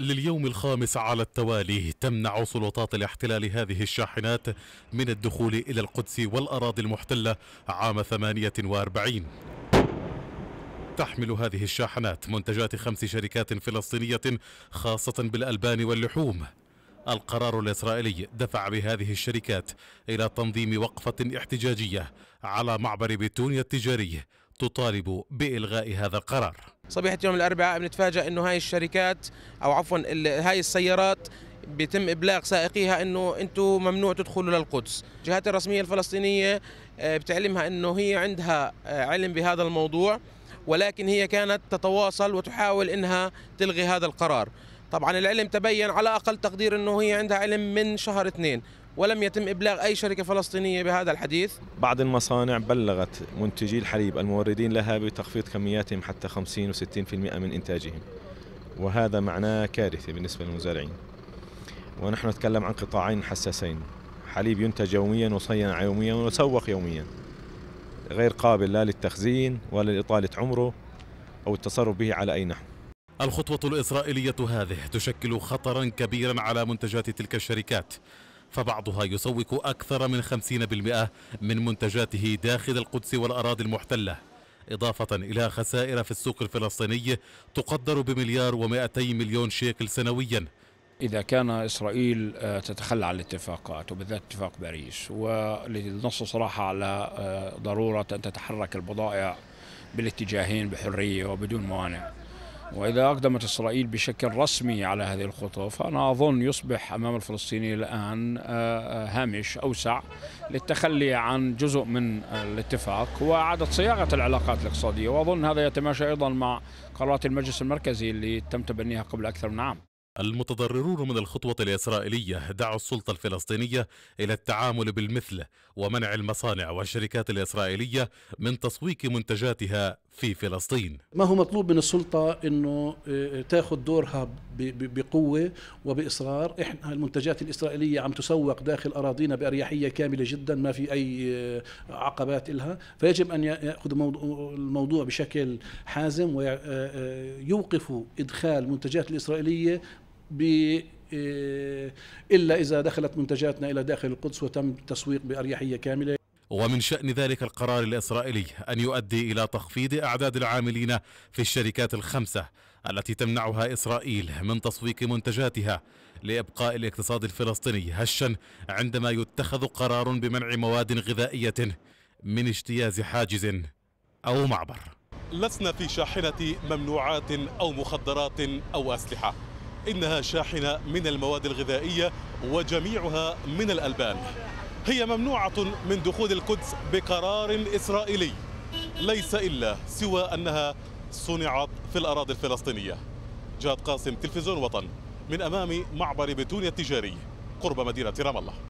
لليوم الخامس على التوالي تمنع سلطات الاحتلال هذه الشاحنات من الدخول إلى القدس والأراضي المحتلة عام 48 تحمل هذه الشاحنات منتجات خمس شركات فلسطينية خاصة بالألبان واللحوم القرار الإسرائيلي دفع بهذه الشركات إلى تنظيم وقفة احتجاجية على معبر بتونيا التجاري تطالب بإلغاء هذا القرار صبيحه يوم الاربعاء بنتفاجأ انه هاي الشركات او عفوا هاي السيارات بيتم ابلاغ سائقيها انه انتم ممنوع تدخلوا للقدس الجهات الرسميه الفلسطينيه آه، بتعلمها انه هي عندها آه، علم بهذا الموضوع ولكن هي كانت تتواصل وتحاول انها تلغي هذا القرار طبعا العلم تبين على اقل تقدير انه هي عندها علم من شهر اثنين ولم يتم إبلاغ أي شركة فلسطينية بهذا الحديث بعض المصانع بلغت منتجي الحليب الموردين لها بتخفيض كمياتهم حتى 50 و60% من إنتاجهم وهذا معناه كارثة بالنسبة للمزارعين ونحن نتكلم عن قطاعين حساسين حليب ينتج يوميا وصينع يوميا ويسوق يوميا غير قابل لا للتخزين ولا لإطالة عمره أو التصرف به على أي نحو الخطوة الإسرائيلية هذه تشكل خطرا كبيرا على منتجات تلك الشركات فبعضها يسوق أكثر من 50% من منتجاته داخل القدس والأراضي المحتلة إضافة إلى خسائر في السوق الفلسطيني تقدر بمليار و200 مليون شيكل سنويا إذا كان إسرائيل آه، تتخلى عن الاتفاقات وبالذات اتفاق باريس والنص صراحة على آه، ضرورة أن تتحرك البضائع بالاتجاهين بحرية وبدون موانع وإذا أقدمت إسرائيل بشكل رسمي على هذه الخطة فأنا أظن يصبح أمام الفلسطيني الآن آه، آه، هامش أوسع للتخلي عن جزء من الاتفاق وإعادة صياغة العلاقات الاقتصادية وأظن هذا يتماشى أيضا مع قرارات المجلس المركزي اللي تم تبنيها قبل أكثر من عام المتضررون من الخطوة الإسرائيلية دعوا السلطة الفلسطينية إلى التعامل بالمثل ومنع المصانع والشركات الإسرائيلية من تسويق منتجاتها في فلسطين ما هو مطلوب من السلطة أنه آه، آه، تأخذ دورها بقوة وبإصرار إحنا المنتجات الإسرائيلية عم تسوق داخل أراضينا بأريحية كاملة جدا ما في أي آه، عقبات إلها فيجب أن يأخذوا الموضوع بشكل حازم ويوقفوا إدخال المنتجات الإسرائيلية ب إلا إذا دخلت منتجاتنا إلى داخل القدس وتم التسويق بأريحية كاملة ومن شأن ذلك القرار الإسرائيلي أن يؤدي إلى تخفيض أعداد العاملين في الشركات الخمسة التي تمنعها إسرائيل من تسويق منتجاتها لإبقاء الاقتصاد الفلسطيني هشا عندما يتخذ قرار بمنع مواد غذائية من اجتياز حاجز أو معبر لسنا في شاحنة ممنوعات أو مخدرات أو أسلحة إنها شاحنة من المواد الغذائية وجميعها من الألبان هي ممنوعة من دخول القدس بقرار إسرائيلي ليس إلا سوى أنها صنعت في الأراضي الفلسطينية جاد قاسم تلفزيون وطن من أمام معبر بتونيا التجاري قرب مدينة رام الله